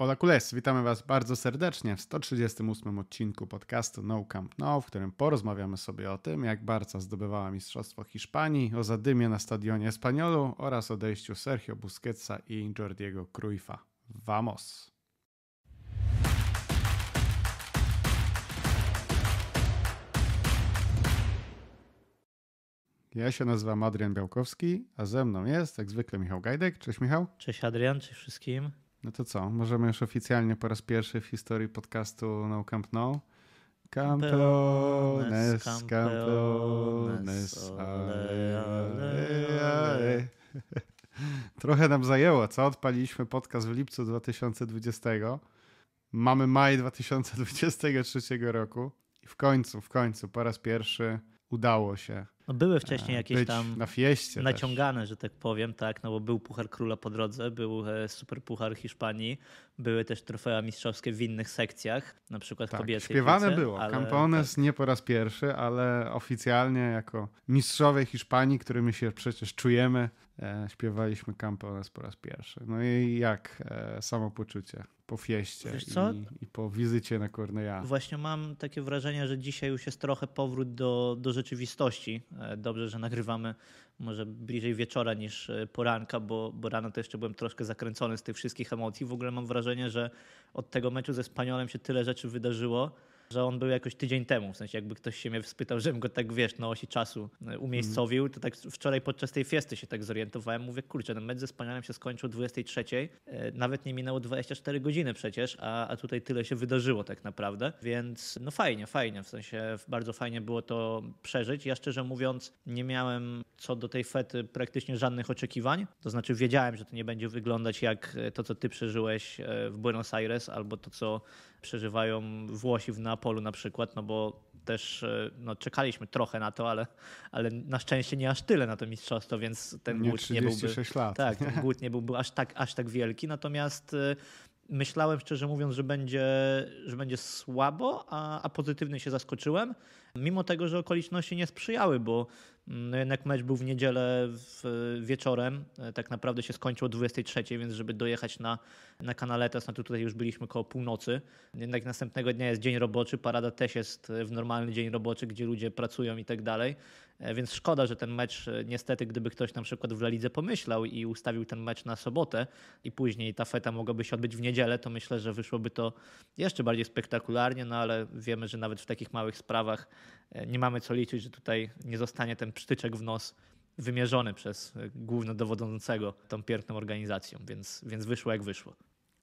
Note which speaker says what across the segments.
Speaker 1: Ola Kules, witamy Was bardzo serdecznie w 138 odcinku podcastu No Camp No, w którym porozmawiamy sobie o tym, jak Barca zdobywała Mistrzostwo Hiszpanii, o zadymie na stadionie Espaniolu oraz odejściu Sergio Busquetsa i Jordiego Cruyffa. Vamos! Ja się nazywam Adrian Białkowski, a ze mną jest jak zwykle Michał Gajdek. Cześć Michał. Cześć Adrian, cześć wszystkim. No to co, możemy już oficjalnie po raz pierwszy w historii podcastu No Camp No. Campeones, campeones, ale, Trochę nam zajęło, co? Odpaliliśmy podcast w lipcu 2020. Mamy maj 2023 roku. I w końcu, w końcu, po raz pierwszy udało się no były e, wcześniej jakieś tam na naciągane,
Speaker 2: też. że tak powiem, tak, no bo był Puchar Króla po drodze, był e, Super Puchar Hiszpanii, były też trofea mistrzowskie w innych sekcjach, na przykład tak, kobiety. śpiewane było. Ale... Campones
Speaker 1: tak. nie po raz pierwszy, ale oficjalnie jako mistrzowie Hiszpanii, którymi się przecież czujemy, E, śpiewaliśmy Campeones po raz pierwszy. No i jak e, samopoczucie po fieście i, i, po wizycie na Cornea?
Speaker 2: Właśnie mam takie wrażenie, że dzisiaj już jest trochę powrót do, do rzeczywistości. E, dobrze, że nagrywamy może bliżej wieczora niż poranka, bo, bo rano to jeszcze byłem troszkę zakręcony z tych wszystkich emocji. W ogóle mam wrażenie, że od tego meczu ze Spaniolem się tyle rzeczy wydarzyło, że on był jakoś tydzień temu. W sensie jakby ktoś się mnie spytał, żebym go tak, wiesz, na no, osi czasu e, umiejscowił, to tak wczoraj podczas tej fiesty się tak zorientowałem. Mówię, kurczę, ten mecz ze Spanialem się skończył 23, e, nawet nie minęło 24 godziny przecież, a, a tutaj tyle się wydarzyło tak naprawdę, więc no fajnie, fajnie, w sensie bardzo fajnie było to przeżyć. Ja szczerze mówiąc nie miałem co do tej fety praktycznie żadnych oczekiwań, to znaczy wiedziałem, że to nie będzie wyglądać jak e, to, co ty przeżyłeś w Buenos Aires albo to, co przeżywają Włosi w Neapolu na przykład, no bo też e, no, czekaliśmy trochę na to, ale, ale na szczęście nie aż tyle na to mistrzostwo, więc ten nie nie byłby. Lat. Tak, ten głód nie byłby aż tak, aż tak wielki. Natomiast e, myślałem szczerze mówiąc, że będzie, że będzie słabo, a, a pozytywnie się zaskoczyłem, mimo tego, że okoliczności nie sprzyjały, bo no jednak mecz był w niedzielę w wieczorem, tak naprawdę się skończył o 23, więc żeby dojechać na, na Canaletas, no to tutaj już byliśmy koło północy. Jednak następnego dnia jest dzień roboczy, parada też jest w normalny dzień roboczy, gdzie ludzie pracują i tak dalej. E, więc szkoda, że ten mecz e, niestety, gdyby ktoś na przykład w Lelidze pomyślał i ustawił ten mecz na sobotę i później ta feta mogłaby się odbyć w niedzielę, to myślę, że wyszłoby to jeszcze bardziej spektakularnie, no ale wiemy, że nawet w takich małych sprawach e, nie mamy co liczyć, że tutaj nie zostanie ten psztyczek w nos wymierzony przez głównodowodzącego tą piękną organizacją, więc, więc wyszło jak wyszło.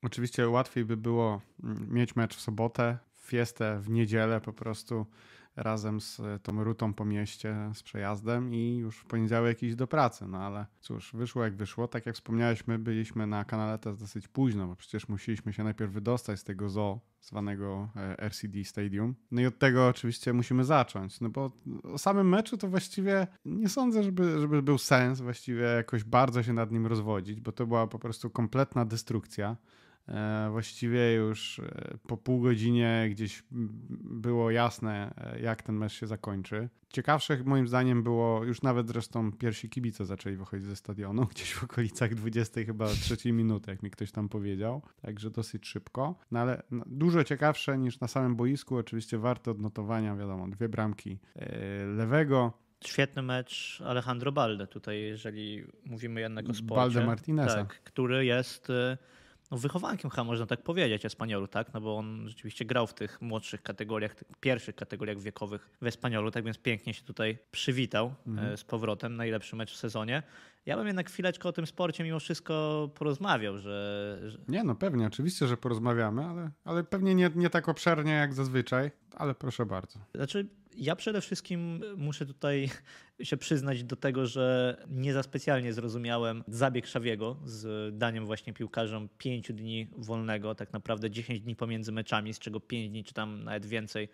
Speaker 1: Oczywiście łatwiej by było mm, mieć mecz w sobotę, fiestę w niedzielę po prostu razem z e, tą rutą po mieście, z przejazdem i już w poniedziałek iść do pracy. No ale cóż, wyszło jak wyszło. Tak jak wspomniałeś, my byliśmy na kanale też dosyć późno, bo przecież musieliśmy się najpierw wydostać z tego zoo zwanego e, RCD Stadium. No i od tego oczywiście musimy zacząć, no bo o samym meczu to właściwie nie sądzę, żeby, żeby był sens właściwie jakoś bardzo się nad nim rozwodzić, bo to była po prostu kompletna destrukcja. E, właściwie już e, po pół godzinie gdzieś było jasne, e, jak ten mecz się zakończy. Ciekawsze moim zdaniem było, już nawet zresztą pierwsi kibice zaczęli wychodzić ze stadionu, gdzieś w okolicach 20 chyba trzeciej minuty, jak mi ktoś tam powiedział, także dosyć szybko. No ale no, dużo ciekawsze niż na samym boisku, oczywiście warte odnotowania, wiadomo, dwie bramki lewego, świetny mecz
Speaker 2: Alejandro Balde tutaj, jeżeli mówimy jednego z sporcie. Balde Martineza. Tak, który jest no, wychowankiem chyba można tak powiedzieć Espanolu, tak? No bo on rzeczywiście grał w tych młodszych kategoriach, tych pierwszych kategoriach wiekowych w Espanolu, tak więc pięknie się tutaj przywitał e, mhm. z powrotem. Najlepszy mecz w sezonie. Ja bym jednak chwileczkę o tym sporcie mimo wszystko porozmawiał, że... że...
Speaker 1: Nie, no pewnie, oczywiście, że porozmawiamy, ale, ale pewnie nie, nie tak obszernie jak zazwyczaj, ale proszę bardzo. Znaczy, ja przede wszystkim muszę tutaj się przyznać do tego, że nie za specjalnie
Speaker 2: zrozumiałem zabieg Szawiego z daniem właśnie piłkarzom pięciu dni wolnego, tak naprawdę 10 dni pomiędzy meczami, z czego 5 dni czy tam nawet więcej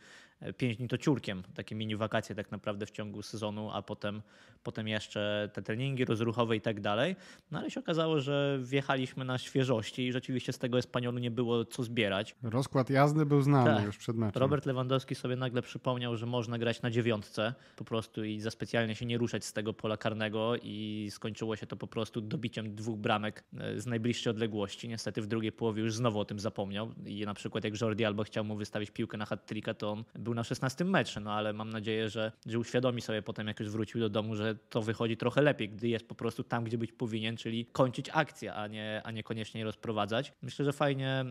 Speaker 2: 5 e, dni to ciurkiem, takie mini wakacje tak naprawdę w ciągu sezonu, a potem, potem jeszcze te treningi rozruchowe i tak dalej. No ale się okazało, że wjechaliśmy na świeżości i rzeczywiście z tego Espaniolu nie było co zbierać.
Speaker 1: Rozkład jazdy był znany tak. już przed meczem. Robert
Speaker 2: Lewandowski sobie nagle przypomniał, że można grać na dziewiątce po prostu i za specjalnie stanie się nie ruszać z tego pola karnego i skończyło się to po prostu dobiciem dwóch bramek e, z najbliższej odległości. Niestety w drugiej połowie już znowu o tym zapomniał i na przykład jak Jordi albo chciał mu wystawić piłkę na hat to on był na 16 metrze, no ale mam nadzieję, że, że uświadomi sobie potem jak już wrócił do domu, że to wychodzi trochę lepiej, gdy jest po prostu tam, gdzie być powinien, czyli kończyć akcję, a nie, a nie koniecznie je rozprowadzać. Myślę, że fajnie,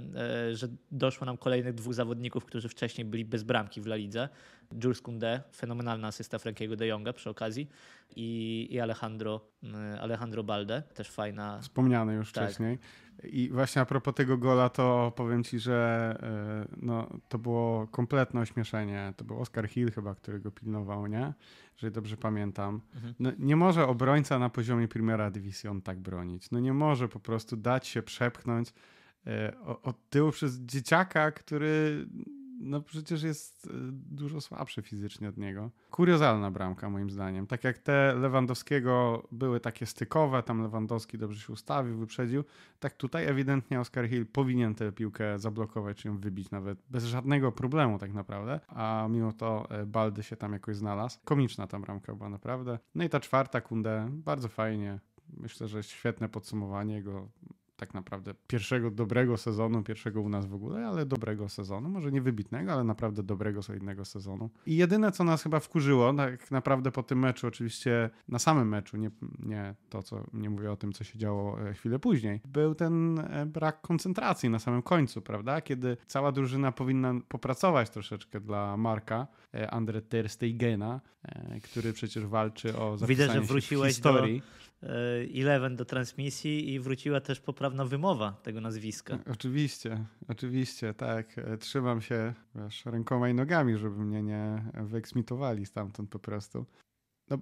Speaker 2: e, że doszło nam kolejnych dwóch zawodników, którzy wcześniej byli bez bramki w La Lidze, Jules Kunde, fenomenalna asysta Frankiego de Jonga przy okazji i, i Alejandro, mm, Alejandro Balde, też fajna. Wspomniany już tak. wcześniej.
Speaker 1: I właśnie a propos tego gola, to powiem ci, że e, no, to było kompletne ośmieszenie. To był Oscar Hill chyba, który go pilnował, nie? Jeżeli dobrze pamiętam. Mhm. No, nie może obrońca na poziomie Primera Division tak bronić. No nie może po prostu dać się przepchnąć e, od tyłu przez dzieciaka, który no przecież jest e, dużo słabszy fizycznie od niego. Kuriozalna bramka moim zdaniem. Tak jak te Lewandowskiego były takie stykowe, tam Lewandowski dobrze się ustawił, wyprzedził, tak tutaj ewidentnie Oscar Hill powinien tę piłkę zablokować, czy ją wybić nawet bez żadnego problemu tak naprawdę, a mimo to e, Baldy się tam jakoś znalazł. Komiczna ta bramka była naprawdę. No i ta czwarta Kunde, bardzo fajnie. Myślę, że świetne podsumowanie jego tak naprawdę pierwszego dobrego sezonu, pierwszego u nas w ogóle, ale dobrego sezonu, może nie wybitnego, ale naprawdę dobrego, solidnego sezonu. I jedyne, co nas chyba wkurzyło, tak naprawdę po tym meczu, oczywiście na samym meczu, nie, nie to, co nie mówię o tym, co się działo e, chwilę później, był ten e, brak koncentracji na samym końcu, prawda? Kiedy cała drużyna powinna popracować troszeczkę dla Marka, e, Andre Ter Stegena, który przecież walczy o zapisanie Widzę, że wróciłeś historii.
Speaker 2: E, Eleven do transmisji i wróciła też poprawna wymowa tego nazwiska.
Speaker 1: Oczywiście, oczywiście, tak. E, trzymam się wiesz, rękoma i nogami, żeby mnie nie wyeksmitowali stamtąd po prostu. No,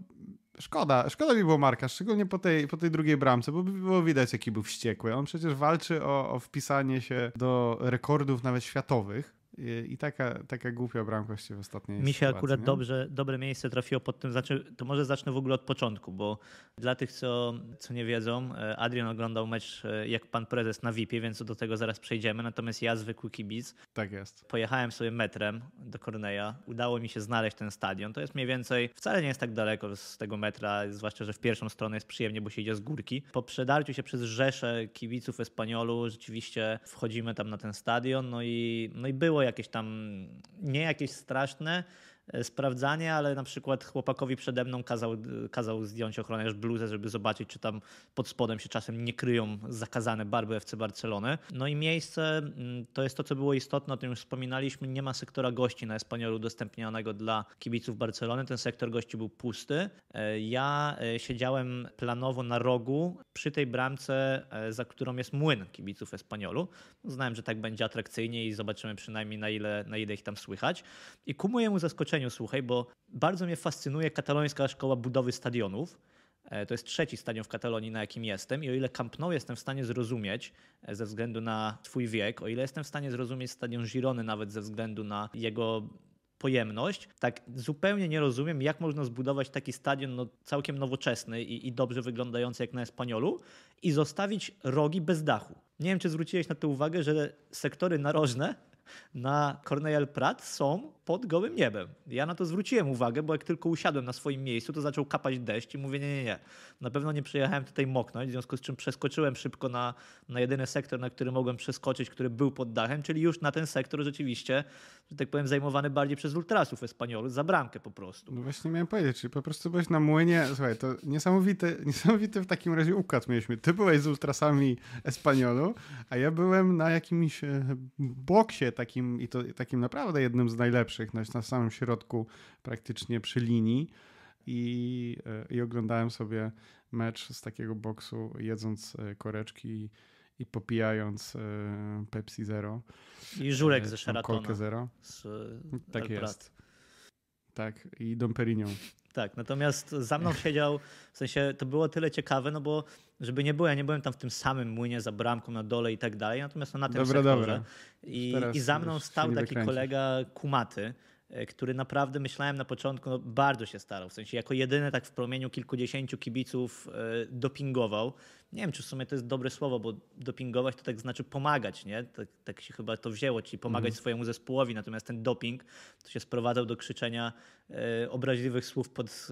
Speaker 1: szkoda, szkoda mi było Marka, szczególnie po tej, po tej drugiej bramce, bo było widać, jaki był wściekły. On przecież walczy o, o wpisanie się do rekordów nawet światowych i taka, taka głupia bramka się w ostatniej Mi się sytuacji, akurat
Speaker 2: dobrze, dobre miejsce trafiło pod tym, znaczy to może zacznę w ogóle od początku, bo dla tych, co, co nie wiedzą, e, Adrian oglądał mecz e, jak pan prezes na VIP-ie, więc do tego zaraz przejdziemy, natomiast ja zwykły kibic. Tak jest. Pojechałem sobie metrem do Korneja, udało mi się znaleźć ten stadion, to jest mniej więcej, wcale nie jest tak daleko z tego metra, zwłaszcza, że w pierwszą stronę jest przyjemnie, bo się idzie z górki. Po przedarciu się przez rzeszę kibiców Espaniolu rzeczywiście wchodzimy tam na ten stadion, no i, no i było jak jakieś tam, nie jakieś straszne, E, sprawdzanie, ale na przykład chłopakowi przede mną kazał, kazał zdjąć już bluzę, żeby zobaczyć, czy tam pod spodem się czasem nie kryją zakazane barby FC Barcelony. No i miejsce, mm, to jest to, co było istotne, o tym już wspominaliśmy, nie ma sektora gości na Espanolu udostępnionego dla kibiców Barcelony. Ten sektor gości był pusty. E, ja e, siedziałem planowo na rogu przy tej bramce, za którą jest młyn kibiców Espanolu. Znałem, że tak będzie atrakcyjnie i zobaczymy przynajmniej na ile, na ile ich tam słychać. I ku mojemu zaskoczeniu słuchaj, bo bardzo mnie fascynuje katalońska szkoła budowy stadionów. E, to jest trzeci stadion w Katalonii, na jakim jestem. I o ile Camp Nou jestem w stanie zrozumieć e, ze względu na twój wiek, o ile jestem w stanie zrozumieć stadion Girony nawet ze względu na jego pojemność, tak zupełnie nie rozumiem, jak można zbudować taki stadion no, całkiem nowoczesny i, i dobrze wyglądający jak na Espaniolu i zostawić rogi bez dachu. Nie wiem, czy zwróciłeś na to uwagę, że sektory narożne na Cornell Prat są pod gołym niebem. Ja na to zwróciłem uwagę, bo jak tylko usiadłem na swoim miejscu, to zaczął kapać deszcz i mówię nie, nie, nie. Na pewno nie przyjechałem tutaj moknąć, w związku z czym przeskoczyłem szybko na, na jedyny sektor, na który mogłem przeskoczyć, który był pod dachem, czyli już na ten sektor rzeczywiście, że tak powiem, zajmowany bardziej przez ultrasów Espaniolów, za bramkę
Speaker 1: po prostu. No właśnie miałem powiedzieć, czyli po prostu byłeś na młynie, słuchaj, to niesamowity, niesamowity w takim razie układ mieliśmy. Ty byłeś z ultrasami Espaniolu, a ja byłem na jakimś e, boksie takim, i to takim naprawdę jednym z najlepszych, na, znaczy na samym środku, praktycznie przy linii. I, e, I oglądałem sobie mecz z takiego boksu, jedząc e, koreczki i popijając e, Pepsi Zero. I żurek ze Sheratona. Kolkę Zero. Z tak jest. Tak, i Dom Perignon.
Speaker 2: Tak, natomiast za mną siedział, w sensie to było tyle ciekawe, no bo żeby nie było, ja nie byłem tam w tym samym młynie za bramką na dole i tak dalej, natomiast no na tym dobra, sektorze. Dobra. I, I za mną stał taki kolega kumaty, e, który naprawdę myślałem na początku, no bardzo się starał. W sensie jako jedyny tak w promieniu kilkudziesięciu kibiców e, dopingował nie wiem, czy w sumie to jest dobre słowo, bo dopingować to tak znaczy pomagać, nie? Tak, tak się chyba to wzięło, czyli pomagać mm. swojemu zespołowi. Natomiast ten doping to się sprowadzał do krzyczenia e, obraźliwych słów pod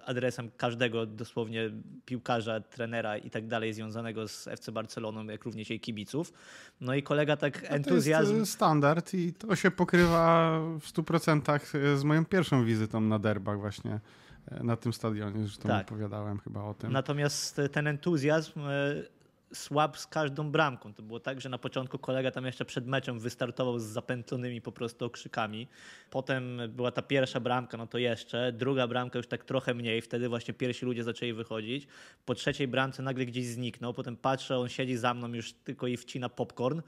Speaker 2: e, adresem każdego dosłownie piłkarza, trenera i tak dalej związanego z FC Barceloną, jak również jej kibiców. No i kolega tak no entuzjazm... To jest e,
Speaker 1: standard i to się pokrywa w 100% z moją pierwszą wizytą na derbach właśnie na tym stadionie, zresztą tak. opowiadałem chyba o tym.
Speaker 2: Natomiast ten entuzjazm e, słab z każdą bramką. To było tak, że na początku kolega tam jeszcze przed meczem wystartował z zapętlonymi po prostu okrzykami. Potem była ta pierwsza bramka, no to jeszcze. Druga bramka już tak trochę mniej. Wtedy właśnie pierwsi ludzie zaczęli wychodzić. Po trzeciej bramce nagle gdzieś zniknął. Potem patrzę, on siedzi za mną już tylko i wcina popcorn.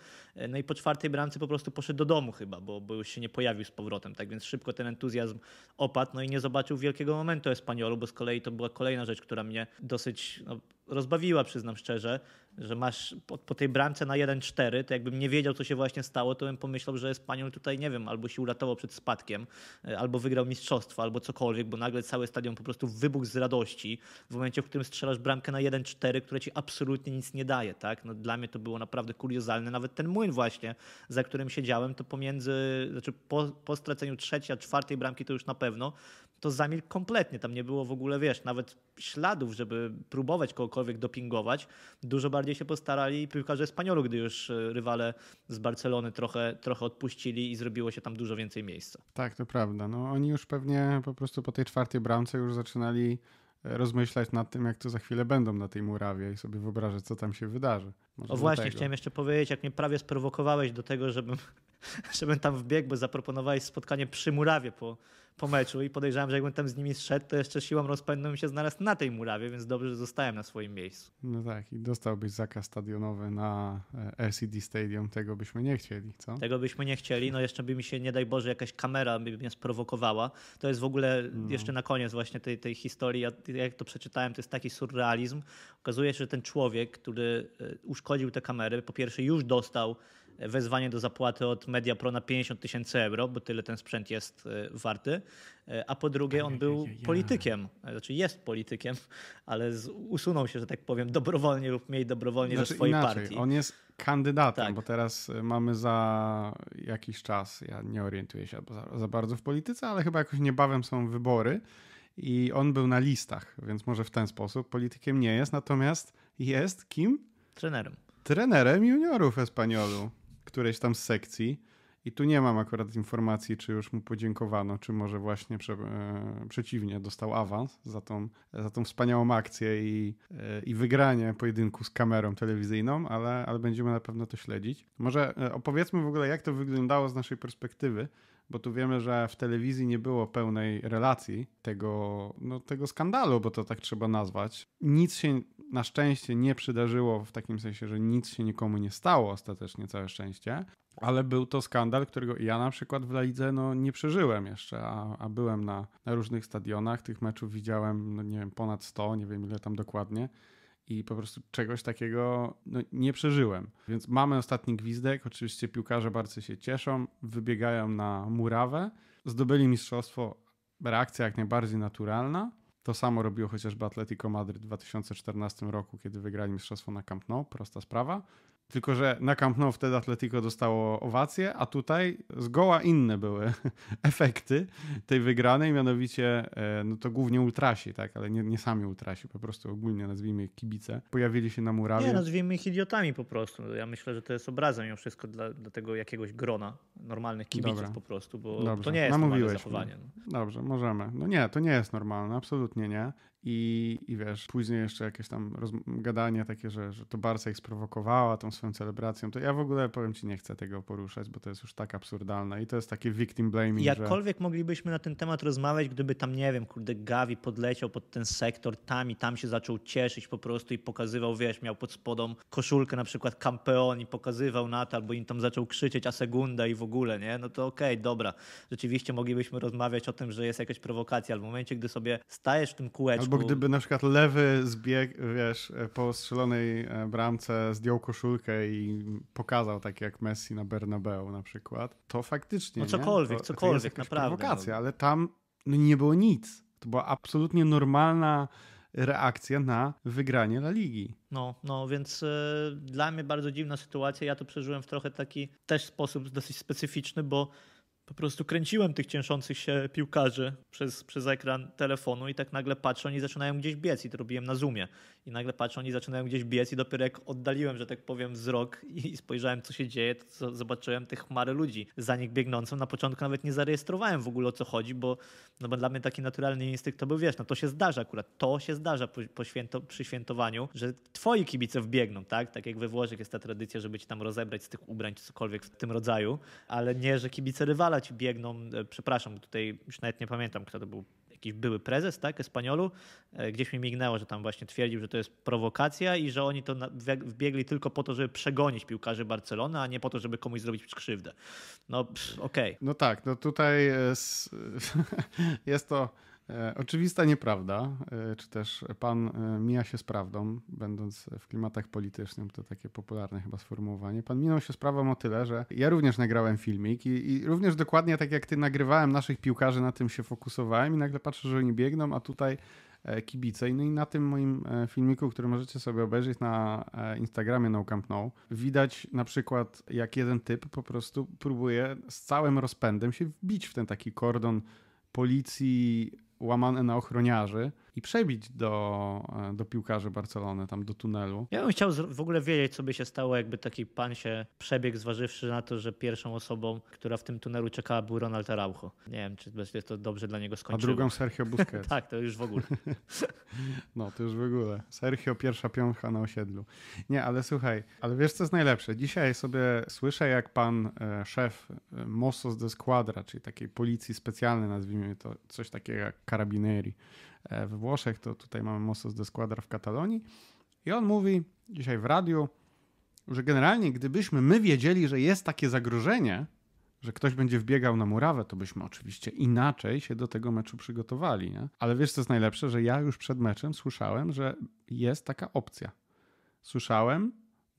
Speaker 2: No i po czwartej bramce po prostu poszedł do domu chyba, bo, bo już się nie pojawił z powrotem. Tak więc szybko ten entuzjazm opadł. No i nie zobaczył wielkiego momentu Espaniolu, bo z kolei to była kolejna rzecz, która mnie dosyć... No, rozbawiła, przyznam szczerze, że masz po, po tej bramce na 1-4, to jakbym nie wiedział, co się właśnie stało, to bym pomyślał, że Espaniol tutaj, nie wiem, albo się uratował przed spadkiem, e, albo wygrał mistrzostwo, albo cokolwiek, bo nagle cały stadion po prostu wybuchł z radości w momencie, w którym strzelasz bramkę na 1-4, które ci absolutnie nic nie daje, tak? No, dla mnie to było naprawdę kuriozalne, nawet ten młyn właśnie, za którym siedziałem, to pomiędzy, znaczy po, po straceniu trzeciej, a czwartej bramki to już na pewno, to zamilkł kompletnie. Tam nie było w ogóle, wiesz, nawet śladów, żeby próbować kogokolwiek dopingować. Dużo bardziej się postarali piłkarze Spaniolu, gdy już e, rywale z Barcelony trochę, trochę odpuścili i zrobiło się tam dużo więcej miejsca.
Speaker 1: Tak, to prawda. No, oni już pewnie po prostu po tej czwartej bramce już zaczynali e, rozmyślać nad tym, jak to za chwilę będą na tej murawie i sobie wyobrażać, co tam się wydarzy. Może o właśnie, tego. chciałem
Speaker 2: jeszcze powiedzieć, jak mnie prawie sprowokowałeś do tego, żebym, żebym tam wbiegł, bo zaproponowałeś spotkanie przy murawie po, po meczu i podejrzewam, że jakbym tam z nimi zszedł, to jeszcze siłą rozpędu bym się znalazł na tej murawie, więc dobrze, że zostałem na swoim miejscu.
Speaker 1: No tak, i dostałbyś zakaz stadionowy na e, LCD Stadium, tego byśmy nie chcieli, co?
Speaker 2: Tego byśmy nie chcieli, no jeszcze by mi się, nie daj Boże, jakaś kamera by mnie sprowokowała. To jest w ogóle no. jeszcze na koniec właśnie tej, tej historii, ja, jak to przeczytałem, to jest taki surrealizm. Okazuje się, że ten człowiek, który e, uszkodził te kamery, po pierwsze już dostał wezwanie do zapłaty od MediaPro na 50 tysięcy euro, bo tyle ten sprzęt jest e, warty. E, a po drugie, on był politykiem, znaczy jest politykiem, ale usunął się, że tak powiem, dobrowolnie lub mniej dobrowolnie znaczy, ze swojej inaczej, partii. On
Speaker 1: jest kandydatem, tak. bo teraz e, mamy za jakiś czas, ja nie orientuję się za, za bardzo w polityce, ale chyba jakoś niebawem są wybory i on był na listach, więc może w ten sposób politykiem nie jest, natomiast jest kim? Trenerem. Trenerem juniorów Espaniolu którejś tam z sekcji. I tu nie mam akurat informacji, czy już mu podziękowano, czy może właśnie prze, e, przeciwnie, dostał awans za tą, za tą wspaniałą akcję i, e, i wygranie pojedynku z kamerą telewizyjną, ale, ale będziemy na pewno to śledzić. Może e, opowiedzmy w ogóle, jak to wyglądało z naszej perspektywy, bo tu wiemy, że w telewizji nie było pełnej relacji tego, no, tego skandalu, bo to tak trzeba nazwać. Nic się na szczęście nie przydarzyło w takim sensie, że nic się nikomu nie stało ostatecznie, całe szczęście, ale był to skandal, którego ja na przykład w Lidze no, nie przeżyłem jeszcze, a, a byłem na, na różnych stadionach, tych meczów widziałem, no, nie wiem, ponad 100, nie wiem ile tam dokładnie i po prostu czegoś takiego no, nie przeżyłem. Więc mamy ostatni gwizdek, oczywiście piłkarze bardzo się cieszą, wybiegają na murawę, zdobyli mistrzostwo, reakcja jak najbardziej naturalna. To samo robiło chociażby Atletico Madryt w 2014 roku, kiedy wygrali mistrzostwo na Camp Nou, prosta sprawa. Tylko, że na Camp Nou wtedy Atletico dostało owację, a tutaj zgoła inne były efekty tej wygranej, mianowicie e, no to głównie ultrasi, tak, ale nie, nie sami ultrasi, po prostu ogólnie nazwijmy ich kibice, pojawili się na murawie. Nie,
Speaker 2: nazwijmy ich idiotami po prostu. Ja myślę, że to jest obraza mimo wszystko dla, dla tego jakiegoś grona normalnych kibiców Dobra. po prostu, bo Dobrze. to nie jest Namówiłeś normalne zachowanie.
Speaker 1: No. Dobrze, możemy. No nie, to nie jest normalne, absolutnie nie. I, I wiesz, później jeszcze jakieś tam gadanie takie, że, że to Barca ich sprowokowała tą swoją celebracją, to ja w ogóle powiem ci, nie chcę tego poruszać, bo to jest już tak absurdalne i to jest takie victim blaming. Jakkolwiek
Speaker 2: że... moglibyśmy na ten temat rozmawiać, gdyby tam, nie wiem, kurde, Gavi podleciał pod ten sektor tam i tam się zaczął cieszyć po prostu i pokazywał, wiesz, miał pod spodą koszulkę na przykład Campeon i pokazywał na to, albo im tam zaczął krzyczeć a segunda i w ogóle, nie? No to okej, okay, dobra. Rzeczywiście moglibyśmy rozmawiać o tym, że jest jakaś prowokacja, ale w momencie, gdy sobie stajesz w tym kółeczku, bo mm. gdyby
Speaker 1: na przykład lewy zbieg, wiesz, e, po strzelonej e, bramce zdjął koszulkę i pokazał tak jak Messi na Bernabeu na przykład, to faktycznie. No cokolwiek, to, cokolwiek, to jest naprawdę. No. Prowokacja, ale tam no, nie było nic. To była absolutnie normalna reakcja na wygranie La Ligi.
Speaker 2: No, no więc y, dla mnie bardzo dziwna sytuacja. Ja to przeżyłem w trochę taki też sposób dosyć specyficzny, bo po prostu kręciłem tych ciężących się piłkarzy przez, przez ekran telefonu i tak nagle patrzę, oni zaczynają gdzieś biec i to robiłem na Zoomie i nagle patrzę, oni zaczynają gdzieś biec i dopiero jak oddaliłem, że tak powiem, wzrok i spojrzałem, co się dzieje, to zobaczyłem tych chmary ludzi za nich biegnącą. Na początku nawet nie zarejestrowałem w ogóle o co chodzi, bo, no bo dla mnie taki naturalny instynkt to był, wiesz, no to się zdarza akurat, to się zdarza po, po święto, przy świętowaniu, że twoi kibice wbiegną, tak? Tak jak we Włoszech jest ta tradycja, żeby ci tam rozebrać z tych ubrań czy cokolwiek w tym rodzaju, ale nie, że kibice rywala ci biegną, e, przepraszam, tutaj już nawet nie pamiętam, kto to był jakiś były prezes, tak, Espaniolu, e, gdzieś mi mignęło, że tam właśnie twierdził, że to jest prowokacja i że oni to wbiegli tylko po to, żeby przegonić piłkarzy Barcelony, a nie po to, żeby komuś zrobić krzywdę.
Speaker 1: No okej. Okay. No tak, no tutaj jest, jest to E, oczywista nieprawda, e, czy też pan e, mija się z prawdą, będąc w klimatach politycznych, to takie popularne chyba sformułowanie. Pan minął się z prawą o tyle, że ja również nagrałem filmik i, i również dokładnie tak jak ty nagrywałem naszych piłkarzy, na tym się fokusowałem i nagle patrzę, że oni biegną, a tutaj kibice. No i na tym moim filmiku, który możecie sobie obejrzeć na Instagramie No Camp No, widać na przykład jak jeden typ po prostu próbuje z całym rozpędem się wbić w ten taki kordon policji, łamane na ochroniarzy i przebić do, e, do piłkarzy Barcelony, tam do tunelu. Ja
Speaker 2: bym chciał w ogóle wiedzieć, co by się stało, jakby taki pan się przebiegł, zważywszy na to, że pierwszą osobą, która w tym tunelu czekała, był Ronald Araujo. Nie wiem, czy będzie to dobrze dla niego skończyło. A drugą Sergio Busquets. tak, to już w ogóle.
Speaker 1: no, to już w ogóle. Sergio pierwsza piątka na osiedlu. Nie, ale słuchaj, ale wiesz, co jest najlepsze? Dzisiaj sobie słyszę, jak pan e, szef e, Mossos de Squadra, czyli takiej policji specjalnej, nazwijmy to, coś takiego jak Carabinieri e, we Włoszech, to tutaj mamy Mossos de Squadra w Katalonii. I on mówi dzisiaj w radiu, że generalnie gdybyśmy my wiedzieli, że jest takie zagrożenie, że ktoś będzie wbiegał na murawę, to byśmy oczywiście inaczej się do tego meczu przygotowali. Nie? Ale wiesz, co jest najlepsze, że ja już przed meczem słyszałem, że jest taka opcja. Słyszałem,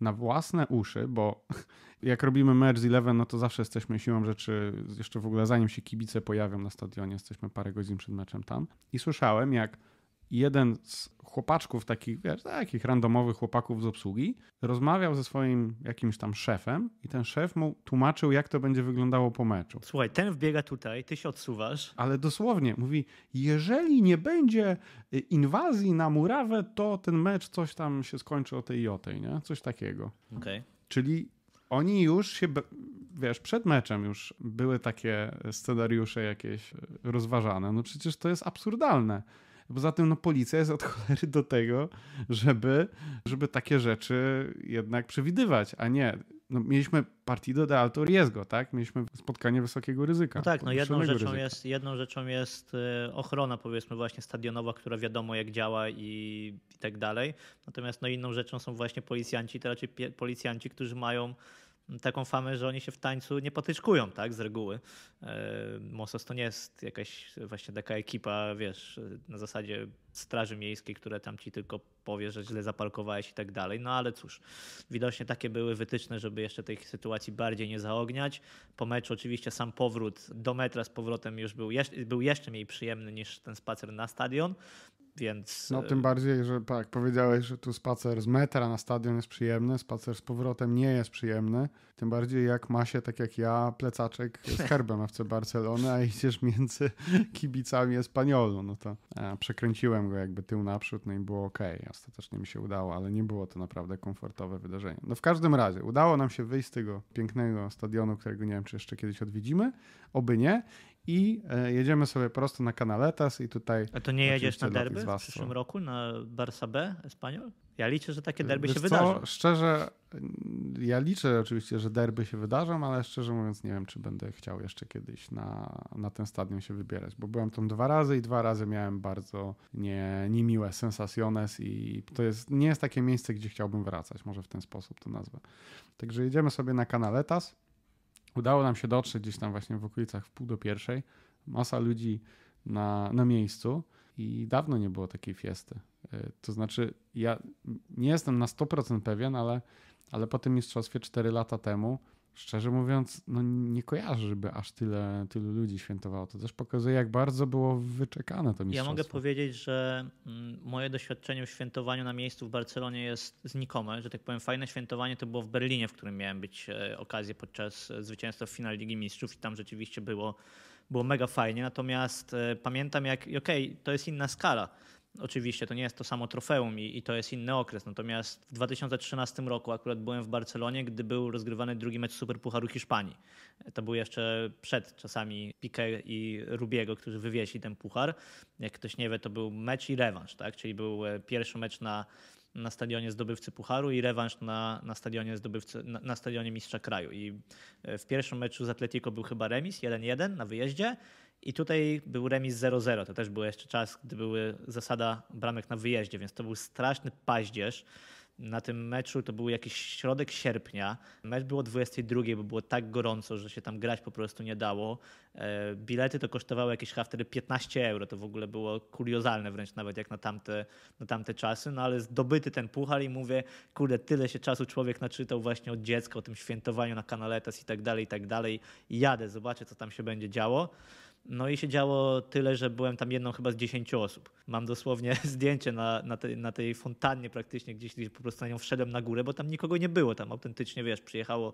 Speaker 1: na własne uszy, bo jak robimy Merge 11, no to zawsze jesteśmy siłą rzeczy, jeszcze w ogóle zanim się kibice pojawią na stadionie, jesteśmy parę godzin przed meczem tam i słyszałem jak jeden z chłopaczków, takich, wiesz, takich randomowych chłopaków z obsługi, rozmawiał ze swoim jakimś tam szefem i ten szef mu tłumaczył, jak to będzie wyglądało po meczu. Słuchaj, ten wbiega tutaj, ty się odsuwasz. Ale dosłownie, mówi, jeżeli nie będzie y, inwazji na murawę, to ten mecz coś tam się skończy o tej i o tej, nie? Coś takiego. Okay. Czyli oni już się, wiesz, przed meczem już były takie scenariusze jakieś y, rozważane. No przecież to jest absurdalne. Poza tym no, policja jest od cholery do tego, żeby, żeby takie rzeczy jednak przewidywać, a nie no, mieliśmy partido de alto riesgo, tak? Mieliśmy spotkanie wysokiego ryzyka. No tak, no jedną rzeczą,
Speaker 2: jest, jedną rzeczą jest y, ochrona, powiedzmy, właśnie stadionowa, która wiadomo jak działa i, i tak dalej. Natomiast no, inną rzeczą są właśnie policjanci, to raczej policjanci, którzy mają taką famę, że oni się w tańcu nie potyczkują, tak, z reguły. E, Mosos to nie jest jakaś właśnie taka ekipa, wiesz, na zasadzie straży miejskiej, które tam ci tylko powie, że źle zaparkowałeś i tak dalej. No ale cóż, widocznie takie były wytyczne, żeby jeszcze tej sytuacji bardziej nie zaogniać. Po meczu oczywiście sam powrót do metra z powrotem już był, był jeszcze mniej przyjemny niż ten spacer na stadion. Więc... No e, tym bardziej,
Speaker 1: że tak, powiedziałeś, że tu spacer z metra na stadion jest przyjemny, spacer z powrotem nie jest przyjemny. Tym bardziej jak ma się, tak jak ja, plecaczek z herbem FC Barcelony, a idziesz między kibicami Espanolu. No to e, przekręciłem go jakby tył naprzód, no i było ok. Ostatecznie mi się udało, ale nie było to naprawdę komfortowe wydarzenie. No w każdym razie, udało nam się wyjść z tego pięknego stadionu, którego nie wiem, czy jeszcze kiedyś odwiedzimy, oby nie. I e, jedziemy sobie prosto na Canaletas i tutaj... A to nie jedziesz na derby w przyszłym
Speaker 2: roku, na Barça B, Espanol? Ja liczę, że takie derby Wiesz się co? wydarzą.
Speaker 1: Szczerze, ja liczę oczywiście, że derby się wydarzą, ale szczerze mówiąc nie wiem, czy będę chciał jeszcze kiedyś na, na ten stadion się wybierać, bo byłem tam dwa razy i dwa razy miałem bardzo nie, niemiłe sensaciones i to jest, nie jest takie miejsce, gdzie chciałbym wracać, może w ten sposób to nazwę. Także jedziemy sobie na kanaletas. Udało nam się dotrzeć gdzieś tam właśnie w okolicach w pół do pierwszej. Masa ludzi na, na miejscu i dawno nie było takiej fiesty. E, to znaczy, ja nie jestem na 100% pewien, ale, ale po tym mistrzostwie 4 lata temu, szczerze mówiąc, no nie kojarzę, żeby aż tyle, tylu ludzi świętowało. To też pokazuje, jak bardzo było wyczekane to mistrzostwo. Ja mogę
Speaker 2: powiedzieć, że mm, moje doświadczenie w świętowaniu na miejscu w Barcelonie jest znikome. Że tak powiem, fajne świętowanie to było w Berlinie, w którym miałem być e, okazję podczas e, zwycięstwa w finale Ligi Mistrzów i tam rzeczywiście było było mega fajnie, natomiast e, pamiętam jak, okej, okay, to jest inna skala, Oczywiście to nie jest to samo trofeum i, i, to jest inny okres. Natomiast w 2013 roku akurat byłem w Barcelonie, gdy był rozgrywany drugi mecz Superpucharu Hiszpanii. To był jeszcze przed czasami Piqué i Rubiego, którzy wywieźli ten puchar. Jak ktoś nie wie, to był mecz i rewanż, tak? czyli był e, pierwszy mecz na, na stadionie zdobywcy Pucharu i rewanż na, na, stadionie zdobywcy, na, na stadionie mistrza kraju. I e, w pierwszym meczu z Atletico był chyba remis 1-1 na wyjeździe i tutaj był remis 0-0. To też był jeszcze czas, gdy były zasada bramek na wyjeździe, więc to był straszny paździerz. Na tym meczu to był jakiś środek sierpnia. Mecz było 22, bo było tak gorąco, że się tam grać po prostu nie dało. E, bilety to kosztowały jakieś wtedy 15 euro. To w ogóle było kuriozalne wręcz nawet jak na tamte, na tamte czasy. No ale zdobyty ten puchar i mówię, kurde, tyle się czasu człowiek naczytał właśnie od dziecka, o tym świętowaniu na kanaletas i tak dalej, i tak dalej. Jadę, zobaczę co tam się będzie działo. No i się działo tyle, że byłem tam jedną chyba z dziesięciu osób. Mam dosłownie zdjęcie na, na, te, na tej fontannie praktycznie gdzieś, gdzieś po prostu na nią wszedłem na górę, bo tam nikogo nie było. Tam autentycznie, wiesz, przyjechało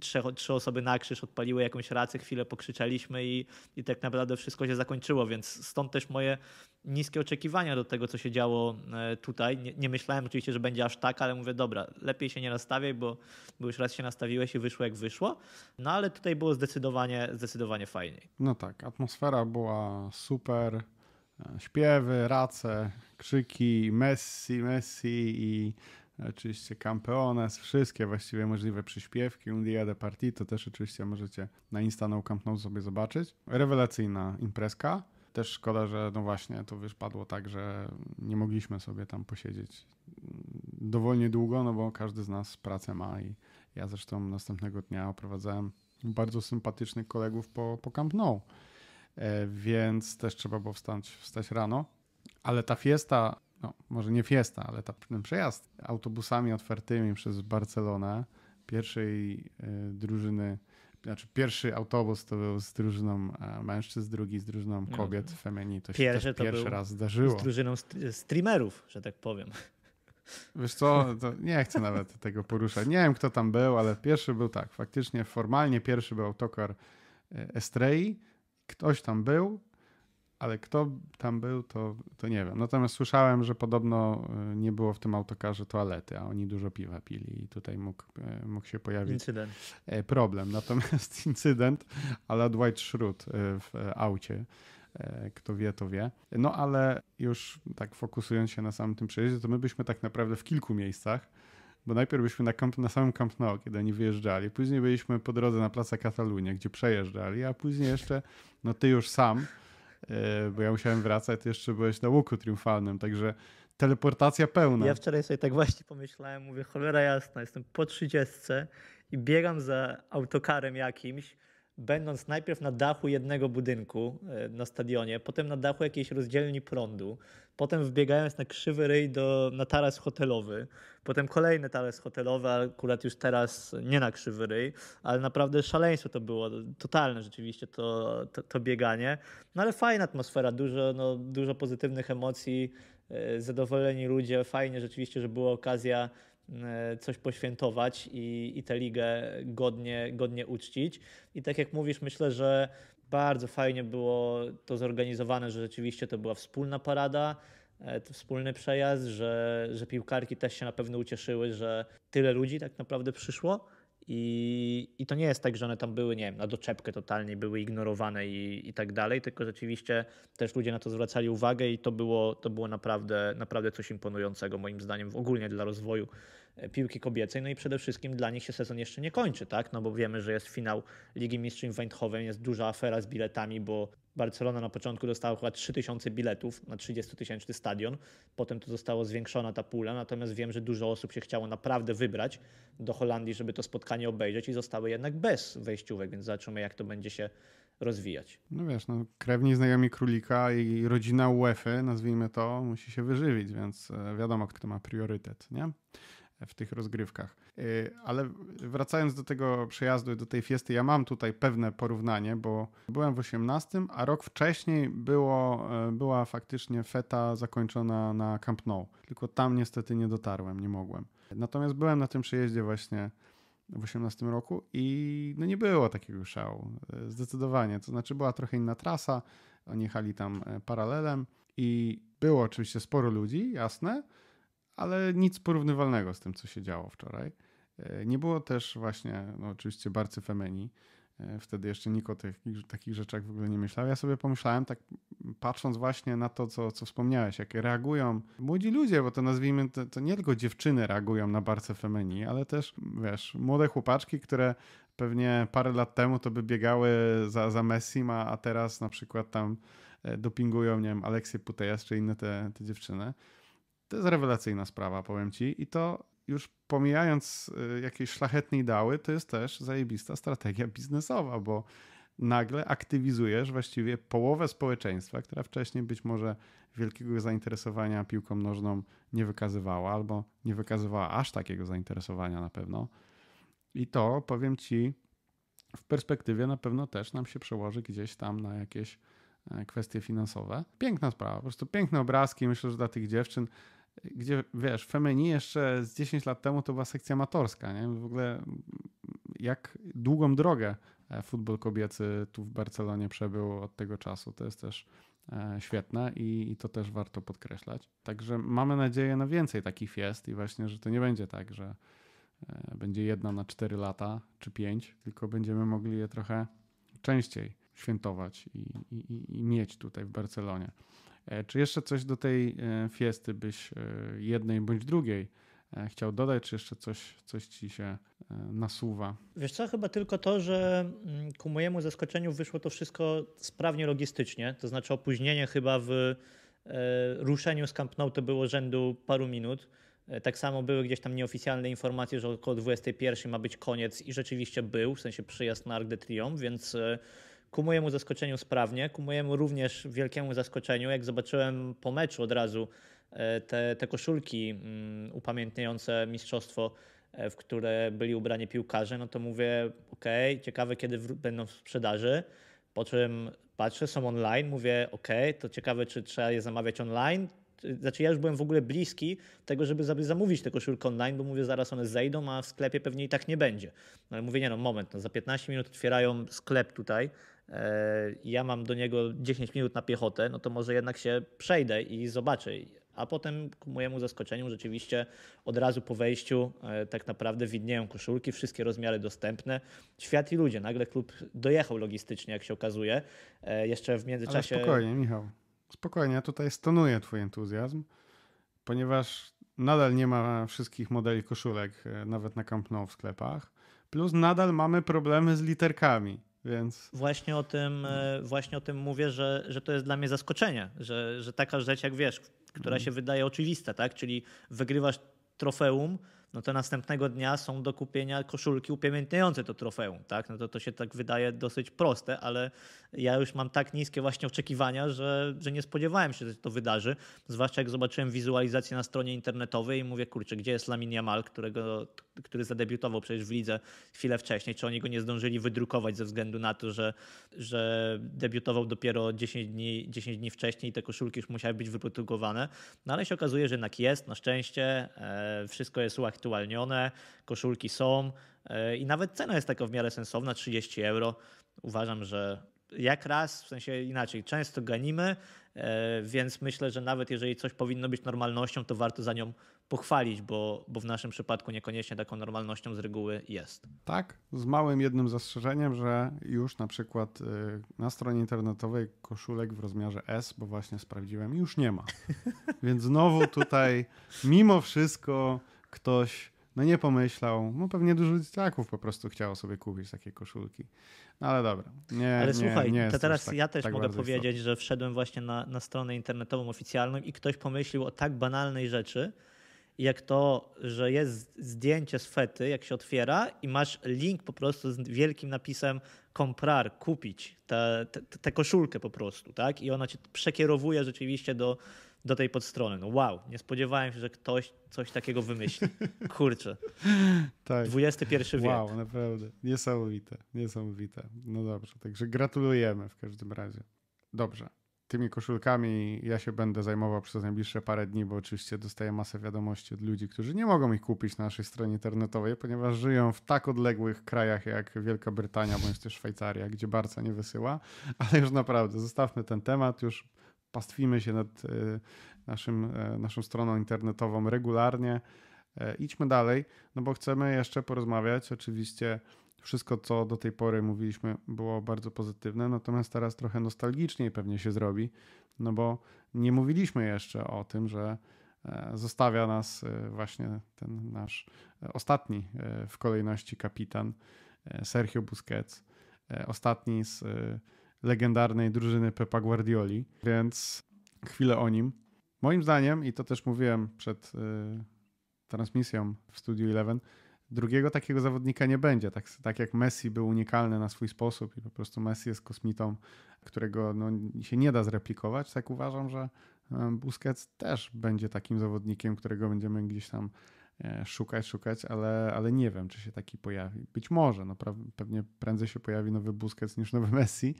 Speaker 2: trzech, trzy osoby na krzyż, odpaliły jakąś rację, chwilę pokrzyczeliśmy i, i tak naprawdę wszystko się zakończyło, więc stąd też moje niskie oczekiwania do tego, co się działo e, tutaj. Nie, nie, myślałem oczywiście, że będzie aż tak, ale mówię, dobra, lepiej się nie nastawiaj, bo, bo już raz się nastawiłeś i wyszło jak wyszło. No ale tutaj było zdecydowanie, zdecydowanie fajniej.
Speaker 1: No tak, atmosfera była super. E, śpiewy, race, krzyki, Messi, Messi i oczywiście Campeones, wszystkie właściwie możliwe przyśpiewki, Un Dia de Partito też oczywiście możecie na Insta No Camp Nou sobie zobaczyć. Rewelacyjna imprezka też szkoda, że no właśnie to wiesz, padło tak, że nie mogliśmy sobie tam posiedzieć dowolnie długo, no bo każdy z nas pracę ma i ja zresztą następnego dnia oprowadzałem bardzo sympatycznych kolegów po, po Camp Nou, e, więc też trzeba było wstać, wstać rano, ale ta fiesta, no może nie fiesta, ale ta, ten przejazd autobusami otwartymi przez Barcelonę pierwszej e, drużyny znaczy pierwszy autobus to był z drużyną e, mężczyzn, drugi z drużyną no. kobiet, no. To pierwszy się to pierwszy raz zdarzyło. Z
Speaker 2: drużyną streamerów, że tak powiem.
Speaker 1: Wiesz co, nie chcę nawet tego poruszać. Nie wiem, kto tam był, ale pierwszy był tak. Faktycznie formalnie pierwszy był autokar e, Estrei. Ktoś tam był, ale kto tam był, to, to nie wiem. Natomiast słyszałem, że podobno e, nie było w tym autokarze toalety, a oni dużo piwa pili i tutaj mógł, e, mógł się pojawić incydent. E, problem. Natomiast incydent ale Dwight Schrute w aucie. Kto wie, to wie. No ale już tak fokusując się na samym tym przejeździe, to my byśmy tak naprawdę w kilku miejscach bo najpierw byliśmy na, kamp, na samym Camp Nou, kiedy oni wyjeżdżali, później byliśmy po drodze na Plaza Catalunia, gdzie przejeżdżali, a później jeszcze, no ty już sam, E, bo ja musiałem wracać, ty jeszcze byłeś na łuku triumfalnym, także teleportacja pełna. Ja wczoraj sobie tak właśnie
Speaker 2: pomyślałem, mówię, cholera jasna, jestem po trzydziestce i biegam za autokarem jakimś, będąc najpierw na dachu jednego budynku e, na stadionie, potem na dachu jakiejś rozdzielni prądu, potem wbiegając na krzywy ryj do, na taras hotelowy, potem kolejny taras hotelowy, akurat już teraz nie na krzywy ryj, ale naprawdę szaleństwo to było, totalne rzeczywiście to, to, to bieganie. No ale fajna atmosfera, dużo, no, dużo pozytywnych emocji, e, zadowoleni ludzie, fajnie rzeczywiście, że była okazja E, coś poświętować i, i tę ligę godnie, godnie uczcić. I tak jak mówisz, myślę, że bardzo fajnie było to zorganizowane, że rzeczywiście to była wspólna parada, e, wspólny przejazd, że, że piłkarki też się na pewno ucieszyły, że tyle ludzi tak naprawdę przyszło. I, I to nie jest tak, że one tam były, nie wiem, na doczepkę totalnie, były ignorowane i, i tak dalej, tylko rzeczywiście też ludzie na to zwracali uwagę i to było, to było naprawdę, naprawdę coś imponującego moim zdaniem ogólnie dla rozwoju e, piłki kobiecej. No i przede wszystkim dla nich się sezon jeszcze nie kończy, tak? No bo wiemy, że jest finał Ligi Mistrzów w Eindhoven, jest duża afera z biletami, bo Barcelona na początku dostała chyba 3000 biletów na 30 tysięczny stadion, potem to zostało zwiększona ta pula, natomiast wiem, że dużo osób się chciało naprawdę wybrać do Holandii, żeby to spotkanie obejrzeć i zostały jednak bez wejściówek, więc zobaczymy jak to będzie się rozwijać.
Speaker 1: No wiesz, no, krewni znajomi królika i rodzina UEFA, nazwijmy to, musi się wyżywić, więc e, wiadomo kto ma priorytet, nie? w tych rozgrywkach. Y, ale wracając do tego przejazdu, do tej fiesty, ja mam tutaj pewne porównanie, bo byłem w 18, a rok wcześniej było, e, była faktycznie feta zakończona na Camp Nou, tylko tam niestety nie dotarłem, nie mogłem. Natomiast byłem na tym przejeździe właśnie w 18 roku i no nie było takiego szału, e, zdecydowanie. To znaczy była trochę inna trasa, oni jechali tam e, paralelem i było oczywiście sporo ludzi, jasne, ale nic porównywalnego z tym, co się działo wczoraj. E, nie było też właśnie, no oczywiście, barcy femeni. E, wtedy jeszcze nikt o tych, takich rzeczach w ogóle nie myślał. Ja sobie pomyślałem, tak patrząc właśnie na to, co, co wspomniałeś, jak reagują młodzi ludzie, bo to nazwijmy, to, to nie tylko dziewczyny reagują na barce femeni, ale też, wiesz, młode chłopaczki, które pewnie parę lat temu to by biegały za, za Messim, a, a teraz na przykład tam e, dopingują, nie wiem, Aleksję Putejas czy inne te, te dziewczyny. To jest rewelacyjna sprawa, powiem ci. I to już pomijając y, jakieś szlachetne ideały, to jest też zajebista strategia biznesowa, bo nagle aktywizujesz właściwie połowę społeczeństwa, która wcześniej być może wielkiego zainteresowania piłką nożną nie wykazywała, albo nie wykazywała aż takiego zainteresowania na pewno. I to, powiem ci, w perspektywie na pewno też nam się przełoży gdzieś tam na jakieś e, kwestie finansowe. Piękna sprawa, po prostu piękne obrazki. Myślę, że dla tych dziewczyn gdzie wiesz, Femeni jeszcze z 10 lat temu to była sekcja amatorska, nie? W ogóle jak długą drogę e, futbol kobiecy tu w Barcelonie przebył od tego czasu. To jest też e, świetne i, to też warto podkreślać. Także mamy nadzieję na więcej takich fiest i właśnie, że to nie będzie tak, że e, będzie jedna na 4 lata czy 5, tylko będziemy mogli je trochę częściej świętować i, i, i mieć tutaj w Barcelonie. E, czy jeszcze coś do tej e, fiesty byś e, jednej bądź drugiej chciał dodać, czy jeszcze coś, coś ci się nasuwa?
Speaker 2: Wiesz co, chyba tylko to, że mm, ku mojemu zaskoczeniu wyszło to wszystko sprawnie logistycznie, to znaczy opóźnienie chyba w ruszeniu z Camp Nou to było rzędu paru minut. Tak samo były gdzieś tam nieoficjalne informacje, że około 21 ma być koniec i rzeczywiście był, w sensie przyjazd na Arc de Triomphe, więc Ku mojemu zaskoczeniu sprawnie, ku mojemu również wielkiemu zaskoczeniu, jak zobaczyłem po meczu od razu e, te, te koszulki mm, upamiętniające mistrzostwo, e, w które byli ubrani piłkarze, no to mówię, okej, okay, ciekawe kiedy będą w sprzedaży. Po czym patrzę, są online, mówię, okej, okay, to ciekawe, czy trzeba je zamawiać online, znaczy ja już byłem w ogóle bliski tego, żeby zamówić te koszulki online, bo mówię, zaraz one zejdą, a w sklepie pewnie i tak nie będzie. No ale mówię, nie no, moment, no, za 15 minut otwierają sklep tutaj, E, ja mam do niego 10 minut na piechotę, no to może jednak się przejdę i zobaczę. A potem ku mojemu zaskoczeniu rzeczywiście od razu po wejściu e, tak naprawdę widnieją koszulki, wszystkie rozmiary dostępne. Świat i ludzie. Nagle klub dojechał logistycznie, jak się okazuje. E, jeszcze w międzyczasie... Ale spokojnie,
Speaker 1: Michał. Spokojnie, ja tutaj stonuję twój entuzjazm, ponieważ nadal nie ma wszystkich modeli koszulek, nawet na Camp Nou w sklepach. Plus nadal mamy problemy z literkami. Więc...
Speaker 2: Właśnie o tym, e, właśnie o tym mówię, że, że to jest dla mnie zaskoczenie, że, że taka rzecz jak wiesz, która mhm. się wydaje oczywista, tak? Czyli wygrywasz trofeum, no to następnego dnia są do kupienia koszulki upamiętniające to trofeum, tak? No to, to się tak wydaje dosyć proste, ale ja już mam tak niskie właśnie oczekiwania, że, że nie spodziewałem się, że to wydarzy, zwłaszcza jak zobaczyłem wizualizację na stronie internetowej i mówię, kurczę, gdzie jest Lamin Jamal, którego, który zadebiutował przecież w lidze chwilę wcześniej, czy oni go nie zdążyli wydrukować ze względu na to, że, że debiutował dopiero 10 dni, 10 dni wcześniej i te koszulki już musiały być wyprodukowane, no ale się okazuje, że jednak jest, na szczęście, e, wszystko jest uaktualnione uaktualnione, koszulki są e, i nawet cena jest taka w miarę sensowna 30 euro. Uważam, że jak raz, w sensie inaczej, często ganimy, e, więc myślę, że nawet jeżeli coś powinno być normalnością, to warto za nią pochwalić, bo, bo w naszym przypadku niekoniecznie taką normalnością z reguły jest.
Speaker 1: Tak, z małym jednym zastrzeżeniem, że już na przykład e, na stronie internetowej koszulek w rozmiarze S, bo właśnie sprawdziłem, już nie ma. Więc znowu tutaj, mimo wszystko, ktoś no nie pomyślał, no pewnie dużo dzieciaków po prostu chciało sobie kupić takie koszulki. No ale dobra. Nie, ale nie, słuchaj, nie to teraz tak, ja też tak mogę powiedzieć,
Speaker 2: istotne. że wszedłem właśnie na, na stronę internetową oficjalną i ktoś pomyślił o tak banalnej rzeczy, jak to, że jest zdjęcie z fety, jak się otwiera i masz link po prostu z wielkim napisem comprar, kupić tę koszulkę po prostu, tak? I ona cię przekierowuje rzeczywiście do, do tej podstrony. No wow, nie spodziewałem się, że ktoś coś takiego wymyśli. Kurczę.
Speaker 1: tak. XXI wiek. Wow, naprawdę. Niesamowite, niesamowite. No dobrze, także gratulujemy w każdym razie. Dobrze. Tymi koszulkami ja się będę zajmował przez najbliższe parę dni, bo oczywiście dostaję masę wiadomości od ludzi, którzy nie mogą ich kupić na naszej stronie internetowej, ponieważ żyją w tak odległych krajach jak Wielka Brytania bądź też Szwajcaria, gdzie Barca nie wysyła. Ale już naprawdę, zostawmy ten temat, już pastwimy się nad e, naszym, e, naszą stroną internetową regularnie. E, idźmy dalej, no bo chcemy jeszcze porozmawiać. Oczywiście wszystko, co do tej pory mówiliśmy, było bardzo pozytywne, natomiast teraz trochę nostalgiczniej pewnie się zrobi, no bo nie mówiliśmy jeszcze o tym, że zostawia nas właśnie ten nasz ostatni w kolejności kapitan Sergio Busquets, ostatni z legendarnej drużyny Pepa Guardioli, więc chwilę o nim. Moim zdaniem, i to też mówiłem przed y, transmisją w Studio 11, drugiego takiego zawodnika nie będzie. Tak, tak jak Messi był unikalny na swój sposób i po prostu Messi jest kosmitą, którego no, się nie da zreplikować, tak uważam, że y, Busquets też będzie takim zawodnikiem, którego będziemy gdzieś tam E, szukać, szukać, ale, ale nie wiem, czy się taki pojawi. Być może, no pewnie prędzej się pojawi nowy Busquets niż nowy Messi,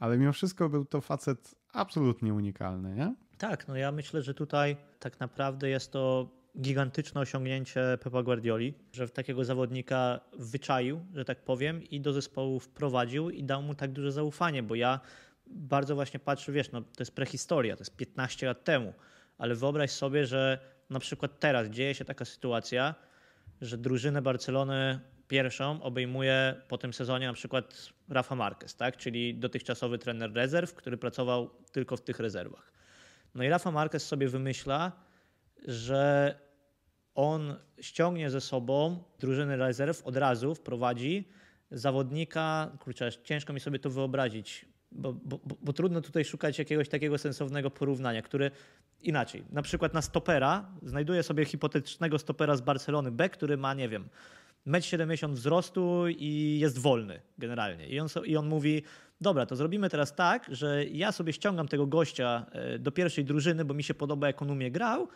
Speaker 1: ale mimo wszystko był to facet absolutnie unikalny, nie?
Speaker 2: Tak, no ja myślę, że tutaj tak naprawdę jest to gigantyczne osiągnięcie Pepa Guardioli, że takiego zawodnika wyczaił, że tak powiem, i do zespołu wprowadził i dał mu tak duże zaufanie, bo ja bardzo właśnie patrzę, wiesz, no to jest prehistoria, to jest 15 lat temu, ale wyobraź sobie, że na przykład teraz dzieje się taka sytuacja, że drużynę Barcelony pierwszą obejmuje po tym sezonie na przykład Rafa Marquez, tak? czyli dotychczasowy trener rezerw, który pracował tylko w tych rezerwach. No i Rafa Marquez sobie wymyśla, że on ściągnie ze sobą drużynę rezerw, od razu wprowadzi zawodnika, kurczę, ciężko mi sobie to wyobrazić, bo, bo, bo, trudno tutaj szukać jakiegoś takiego sensownego porównania, który inaczej, na przykład na stopera, znajduję sobie hipotetycznego stopera z Barcelony B, który ma, nie wiem, 1,70 m wzrostu i jest wolny generalnie. I on, I on mówi, dobra, to zrobimy teraz tak, że ja sobie ściągam tego gościa e, do pierwszej drużyny, bo mi się podoba, jak on umie grał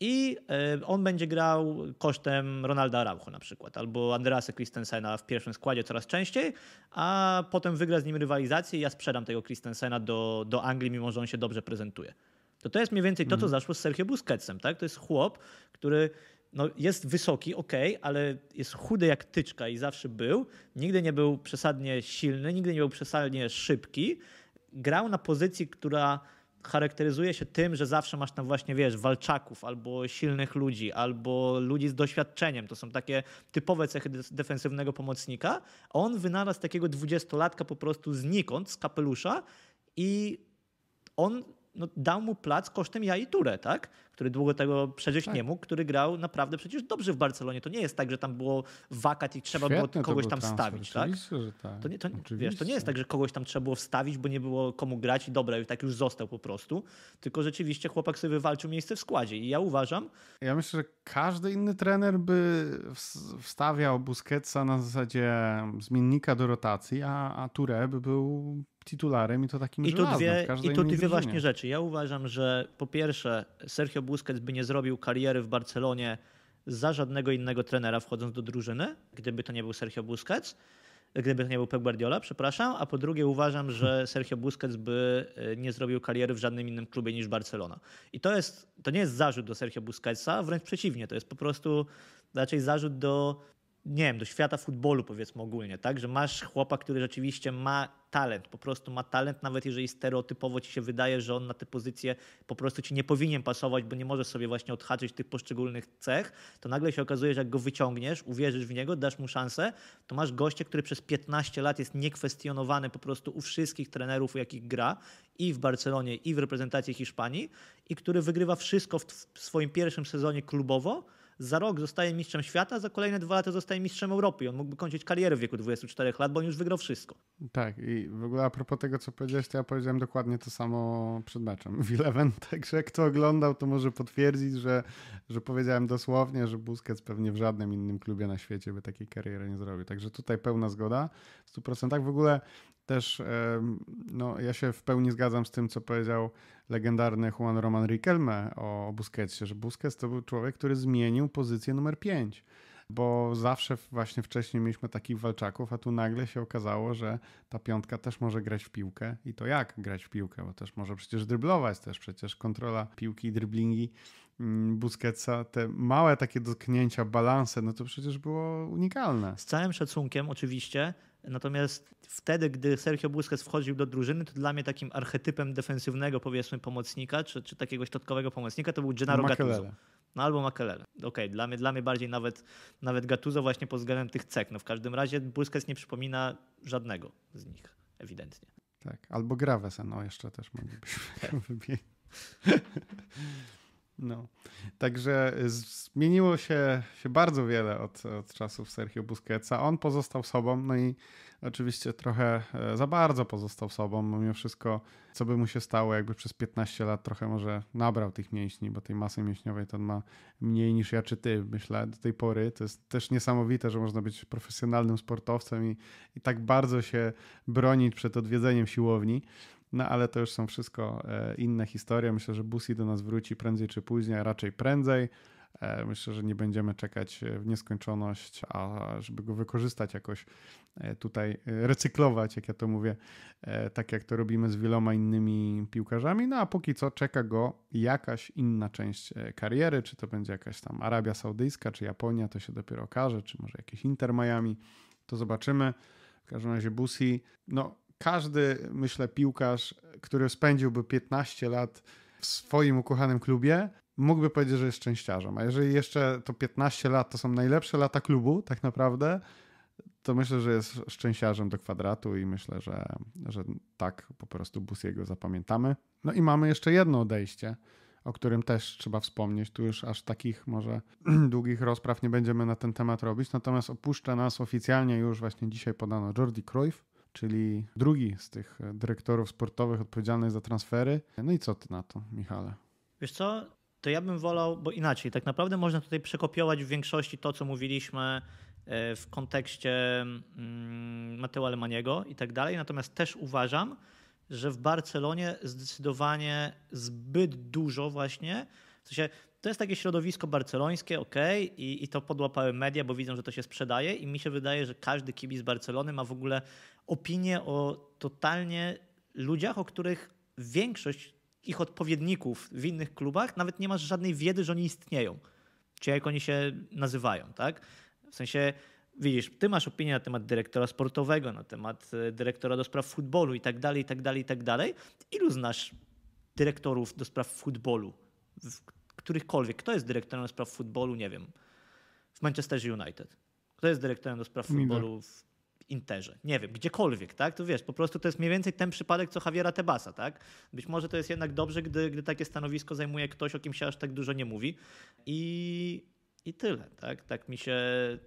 Speaker 2: i e, on będzie grał kosztem Ronalda Araujo na przykład, albo Andreasa Christensena w pierwszym składzie coraz częściej, a potem wygra z nim rywalizację i ja sprzedam tego Christensena do, do Anglii, mimo że on się dobrze prezentuje. To to jest mniej więcej to, co mhm. zaszło z Sergio Busquetsem. Tak? To jest chłop, który no, jest wysoki, ok, ale jest chudy jak tyczka i zawsze był. Nigdy nie był przesadnie silny, nigdy nie był przesadnie szybki. Grał na pozycji, która charakteryzuje się tym, że zawsze masz tam właśnie, wiesz, walczaków albo silnych ludzi, albo ludzi z doświadczeniem. To są takie typowe cechy defensywnego pomocnika. On wynalazł takiego dwudziestolatka po prostu znikąd, z kapelusza i on no, dał mu plac kosztem Jai Ture, tak? który długo tego przejść tak. nie mógł, który grał naprawdę przecież dobrze w Barcelonie. To nie jest tak, że tam było wakat i trzeba Świetny było kogoś tam stawić. Tak? Oczywiście, tak? Że tak. To, nie, to, wiesz, to nie jest tak, że kogoś tam trzeba było wstawić, bo nie było komu grać i dobra, i tak już został po prostu. Tylko rzeczywiście chłopak sobie wywalczył miejsce w składzie i ja uważam...
Speaker 1: Ja myślę, że każdy inny trener by wstawiał Busquetsa na zasadzie zmiennika do rotacji, a, a Ture by był titularem i to takim I tu dwie, i tu dwie właśnie
Speaker 2: rzeczy. Ja uważam, że po pierwsze Sergio Busquets by nie zrobił kariery w Barcelonie za żadnego innego trenera wchodząc do drużyny, gdyby to nie był Sergio Busquets, gdyby to nie był Pep Guardiola, przepraszam, a po drugie uważam, że hmm. Sergio Busquets by e, nie zrobił kariery w żadnym innym klubie niż Barcelona. I to jest to nie jest zarzut do Sergio Busquetsa, wręcz przeciwnie, to jest po prostu raczej zarzut do nie wiem, do świata futbolu powiedzmy ogólnie, tak, że masz chłopa, który rzeczywiście ma talent, po prostu ma talent, nawet jeżeli stereotypowo ci się wydaje, że on na te pozycje po prostu ci nie powinien pasować, bo nie możesz sobie właśnie odhaczyć tych poszczególnych cech, to nagle się okazuje, że jak go wyciągniesz, uwierzysz w niego, dasz mu szansę, to masz gościa, który przez 15 lat jest niekwestionowany po prostu u wszystkich trenerów, u jakich gra i w Barcelonie, i w reprezentacji Hiszpanii i który wygrywa wszystko w, w swoim pierwszym sezonie klubowo, za rok zostaje mistrzem świata, za kolejne dwa lata zostaje mistrzem Europy. I on mógłby kończyć karierę w wieku 24 lat, bo on już wygrał wszystko.
Speaker 1: Tak, i w ogóle a propos tego, co powiedziałeś, to ja powiedziałem dokładnie to samo przed meczem w Eleven. Także jak to oglądał, to może potwierdzić, że, że powiedziałem dosłownie, że Busquets pewnie w żadnym innym klubie na świecie by takiej kariery nie zrobił. Także tutaj pełna zgoda w 100%. W ogóle też no, ja się w pełni zgadzam z tym, co powiedział legendarny Juan Roman Riquelme o Busquetsie, że Busquets to był człowiek, który zmienił pozycję numer 5, bo zawsze właśnie wcześniej mieliśmy takich walczaków, a tu nagle się okazało, że ta piątka też może grać w piłkę i to jak grać w piłkę, bo też może przecież dryblować, też przecież kontrola piłki i dryblingi mm, Busquetsa, te małe takie dotknięcia, balanse, no to przecież było unikalne. Z całym szacunkiem oczywiście, Natomiast wtedy,
Speaker 2: gdy Sergio Busquets wchodził do drużyny, to dla mnie takim archetypem defensywnego, powiedzmy, pomocnika, czy, czy takiego środkowego pomocnika, to był Gennaro no, Gattuso. No albo Makelele. Okej, okay, dla, mnie, dla mnie bardziej nawet, nawet Gattuso właśnie pod względem tych cech. No w każdym razie Busquets nie przypomina żadnego z nich, ewidentnie.
Speaker 1: Tak, albo Gravesen, no jeszcze też moglibyśmy wymienić. No. Także e, zmieniło się, się bardzo wiele od, od czasów Sergio Busquetsa. On pozostał sobą, no i oczywiście trochę e, za bardzo pozostał sobą, mimo wszystko, co by mu się stało, jakby przez 15 lat trochę może nabrał tych mięśni, bo tej masy mięśniowej to on ma mniej niż ja czy ty, myślę, do tej pory. To jest też niesamowite, że można być profesjonalnym sportowcem i, i tak bardzo się bronić przed odwiedzeniem siłowni. No ale to już są wszystko e, inne historie. Myślę, że Busi do nas wróci prędzej czy później, a raczej prędzej. E, myślę, że nie będziemy czekać e, w nieskończoność, a żeby go wykorzystać jakoś tutaj, recyklować, jak ja to mówię, tak jak to robimy z wieloma innymi piłkarzami. No a póki co czeka go jakaś inna część kariery, czy to będzie jakaś tam Arabia Saudyjska, czy Japonia, to się dopiero okaże, czy może jakieś Inter Miami, to zobaczymy. W każdym razie Busi, no każdy, myślę, piłkarz, który spędziłby 15 lat w swoim ukochanym klubie, mógłby powiedzieć, że jest szczęściarzem. A jeżeli jeszcze to 15 lat to są najlepsze lata klubu, tak naprawdę, to myślę, że jest szczęściarzem do kwadratu i myślę, że, że tak po prostu Busiego zapamiętamy. No i mamy jeszcze jedno odejście, o którym też trzeba wspomnieć. Tu już aż takich może długich rozpraw nie będziemy na ten temat robić. Natomiast opuszcza nas oficjalnie już właśnie dzisiaj podano Jordi Cruyff, czyli drugi z tych e, dyrektorów sportowych odpowiedzialnych za transfery. No i co ty na to, Michale?
Speaker 2: Wiesz co, to ja bym wolał, bo inaczej, tak naprawdę można tutaj przekopiować w większości to, co mówiliśmy e, w kontekście mm, Mateo Alemaniego i tak dalej, natomiast też uważam, że w Barcelonie zdecydowanie zbyt dużo właśnie, w sensie to jest takie środowisko barcelońskie, ok, i, i to podłapały media, bo widzą, że to się sprzedaje i mi się wydaje, że każdy kibic Barcelony ma w ogóle opinię o totalnie ludziach, o których większość ich odpowiedników w innych klubach nawet nie masz żadnej wiedzy, że oni istnieją, czy jak oni się nazywają, tak? W sensie widzisz, ty masz opinię na temat dyrektora sportowego, na temat e, dyrektora do spraw futbolu i tak dalej, i tak dalej, i tak dalej. Ilu znasz dyrektorów do spraw futbolu, którychkolwiek. Kto jest dyrektorem do spraw futbolu, nie wiem, w Manchesterze United? Kto jest dyrektorem do spraw futbolu w Interze? Nie wiem, gdziekolwiek, tak? To wiesz, po prostu to jest mniej więcej ten przypadek, co Javiera Tebasa, tak? Być może to jest jednak dobrze, gdy, gdy takie stanowisko zajmuje ktoś, o kim się aż tak dużo nie mówi. I i tyle, tak? Tak mi się,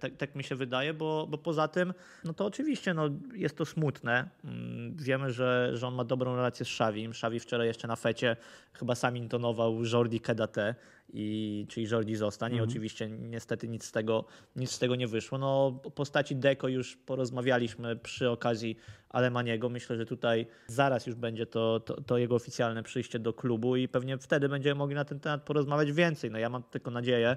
Speaker 2: tak, tak mi się wydaje, bo, bo poza tym, no to oczywiście no, jest to smutne. Mm, wiemy, że, że on ma dobrą relację z Szawim. Szawi wczoraj jeszcze na fecie chyba sam intonował Jordi Kedate, i czyli Jordi zostanie mm. i oczywiście niestety nic z tego, nic z tego nie wyszło. No o postaci Deko już porozmawialiśmy przy okazji Alemaniego. Myślę, że tutaj zaraz już będzie to, to, to, jego oficjalne przyjście do klubu i pewnie wtedy będziemy mogli na ten temat porozmawiać więcej. No ja mam tylko nadzieję,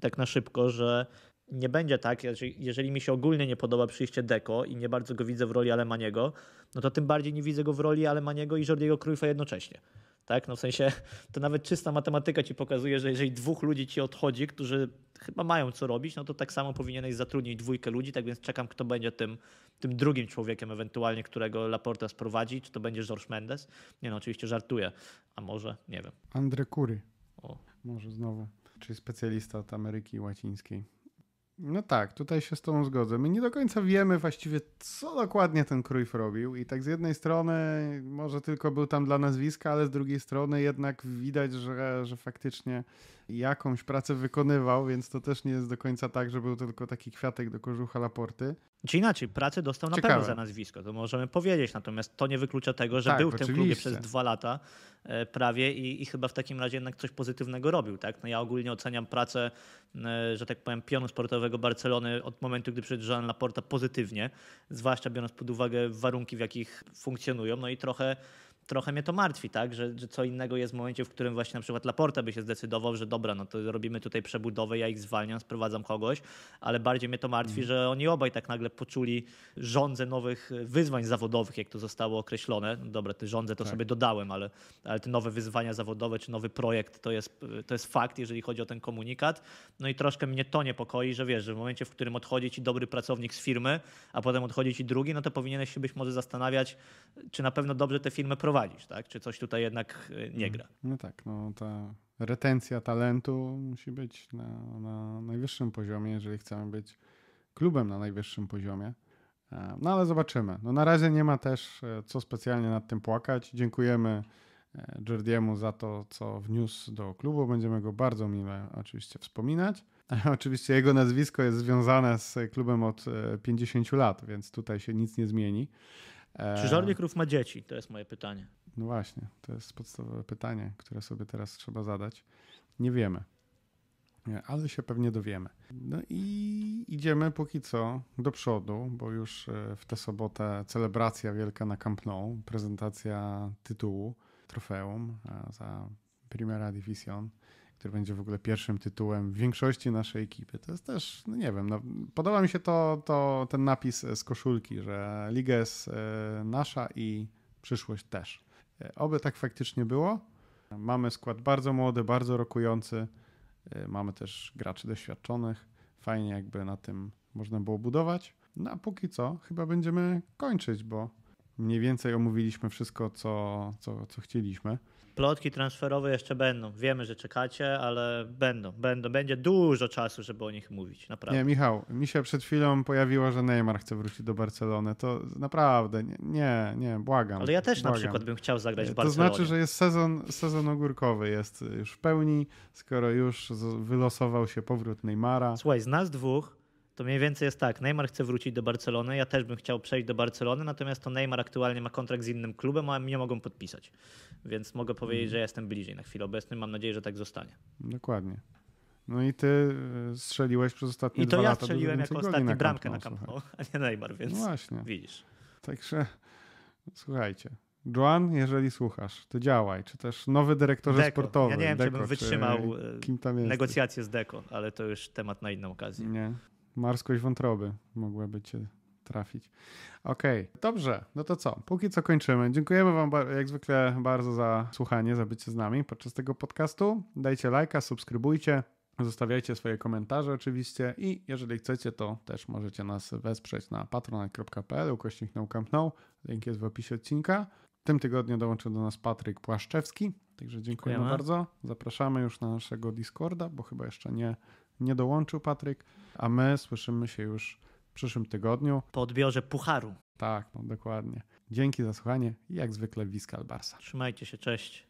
Speaker 2: tak na szybko, że nie będzie tak, jeżeli mi się ogólnie nie podoba przyjście Deko i nie bardzo go widzę w roli Alemaniego, no to tym bardziej nie widzę go w roli Alemaniego i Jordiego Cruyffa jednocześnie. Tak? No w sensie to nawet czysta matematyka ci pokazuje, że jeżeli dwóch ludzi ci odchodzi, którzy chyba mają co robić, no to tak samo powinieneś zatrudnić dwójkę ludzi, tak więc czekam, kto będzie tym, tym drugim człowiekiem ewentualnie, którego Laporta sprowadzi, czy to będzie George Mendes. Nie no, oczywiście żartuję, a może, nie wiem.
Speaker 1: Andre Kury. O. Może znowu, czyli specjalista od Ameryki Łacińskiej. No tak, tutaj się z Tobą zgodzę. My nie do końca wiemy właściwie, co dokładnie ten Cruyff robił, i tak z jednej strony może tylko był tam dla nazwiska, ale z drugiej strony jednak widać, że, że faktycznie jakąś pracę wykonywał, więc to też nie jest do końca tak, że był to tylko taki kwiatek do kożucha Laporty. Czy znaczy inaczej, pracę dostał na pewno za
Speaker 2: nazwisko, to możemy powiedzieć, natomiast to nie wyklucza tego, że tak, był w tym oczywiście. klubie przez dwa lata e, prawie i, i chyba w takim razie jednak coś pozytywnego robił. Tak? No ja ogólnie oceniam pracę, e, że tak powiem, pionu sportowego Barcelony od momentu, gdy przyszedł Jean Laporta pozytywnie, zwłaszcza biorąc pod uwagę warunki, w jakich funkcjonują, no i trochę trochę mnie to martwi, tak? Że, że co innego jest w momencie, w którym właśnie na przykład Laporta by się zdecydował, że dobra, no to robimy tutaj przebudowę, ja ich zwalniam, sprowadzam kogoś, ale bardziej mnie to martwi, mm. że oni obaj tak nagle poczuli rządzę nowych wyzwań zawodowych, jak to zostało określone. No dobra, te rządzę to tak. sobie dodałem, ale, ale te nowe wyzwania zawodowe czy nowy projekt to jest, to jest fakt, jeżeli chodzi o ten komunikat. No i troszkę mnie to niepokoi, że wiesz, że w momencie, w którym odchodzi ci dobry pracownik z firmy, a potem odchodzi ci drugi, no to powinieneś się być może zastanawiać, czy na pewno dobrze te firmy prowadzą tak? Czy coś tutaj jednak e, nie mm. gra?
Speaker 1: No tak, no ta retencja talentu musi być na, na najwyższym poziomie, jeżeli chcemy być klubem na najwyższym poziomie. E, no ale zobaczymy. No na razie nie ma też e, co specjalnie nad tym płakać. Dziękujemy Jordiemu za to, co wniósł do klubu. Będziemy go bardzo mile oczywiście wspominać. Oczywiście jego nazwisko jest związane z klubem od 50 lat, więc tutaj się nic nie zmieni. Czy żarnik
Speaker 2: ma dzieci? To jest moje pytanie.
Speaker 1: No właśnie, to jest podstawowe pytanie, które sobie teraz trzeba zadać. Nie wiemy, ale się pewnie dowiemy. No i idziemy póki co do przodu, bo już e, w tę sobotę celebracja wielka na Camp Nou, prezentacja tytułu, trofeum e, za Primera Division który będzie w ogóle pierwszym tytułem większości naszej ekipy. To jest też, no nie wiem, no, podoba mi się to, to, ten napis z koszulki, że liga jest e, nasza i przyszłość też. E, oby tak faktycznie było. Mamy skład bardzo młody, bardzo rokujący. E, mamy też graczy doświadczonych. Fajnie jakby na tym można było budować. No a póki co chyba będziemy kończyć, bo mniej więcej omówiliśmy wszystko, co, co, co chcieliśmy.
Speaker 2: Plotki transferowe jeszcze będą. Wiemy, że czekacie, ale będą, będą. Będzie dużo czasu, żeby o nich mówić, naprawdę. Nie, Michał,
Speaker 1: mi się przed chwilą pojawiło, że Neymar chce wrócić do Barcelony. To naprawdę, nie, nie, nie błagam. Ale ja też błagam. na przykład bym chciał zagrać w Barcelonie. To znaczy, że jest sezon, sezon ogórkowy, jest już w pełni, skoro już wylosował się powrót Neymara. Słuchaj, z nas dwóch
Speaker 2: to mniej więcej jest tak. Neymar chce wrócić do Barcelony, ja też bym chciał przejść do Barcelony, natomiast to Neymar aktualnie ma kontrakt z innym klubem, a mnie mogą podpisać. Więc mogę powiedzieć, mm. że jestem bliżej na chwilę obecną. Mam nadzieję, że tak zostanie.
Speaker 1: Dokładnie. No i ty e, strzeliłeś przez ostatnie I to ja strzeliłem jako ostatni bramkę na Camp no, a nie Neymar, więc no właśnie. widzisz. Także słuchajcie. Joan, jeżeli słuchasz, to działaj. Czy też nowy dyrektor sportowy. Ja nie wiem, Deko, czy bym wytrzymał czy... E, negocjacje
Speaker 2: z Deko, ale to już temat na inną okazję. Nie.
Speaker 1: Marskość wątroby mogłaby cię trafić. Okej, okay. dobrze, no to co? Póki co kończymy. Dziękujemy Wam jak zwykle bardzo za słuchanie, za bycie z nami podczas tego podcastu. Dajcie lajka, subskrybujcie, zostawiajcie swoje komentarze oczywiście i jeżeli chcecie, to też możecie nas wesprzeć na patronite.pl ukośnik no Link jest w opisie odcinka. W tym tygodniu dołączył do nas Patryk Płaszczewski, także dziękujemy, dziękujemy bardzo. Zapraszamy już na naszego Discorda, bo chyba jeszcze nie nie dołączył Patryk, a my słyszymy się już w przyszłym tygodniu. Po odbiorze pucharu. Tak, no dokładnie. Dzięki za słuchanie i jak zwykle Wiskal Barsa.
Speaker 2: Trzymajcie się, cześć.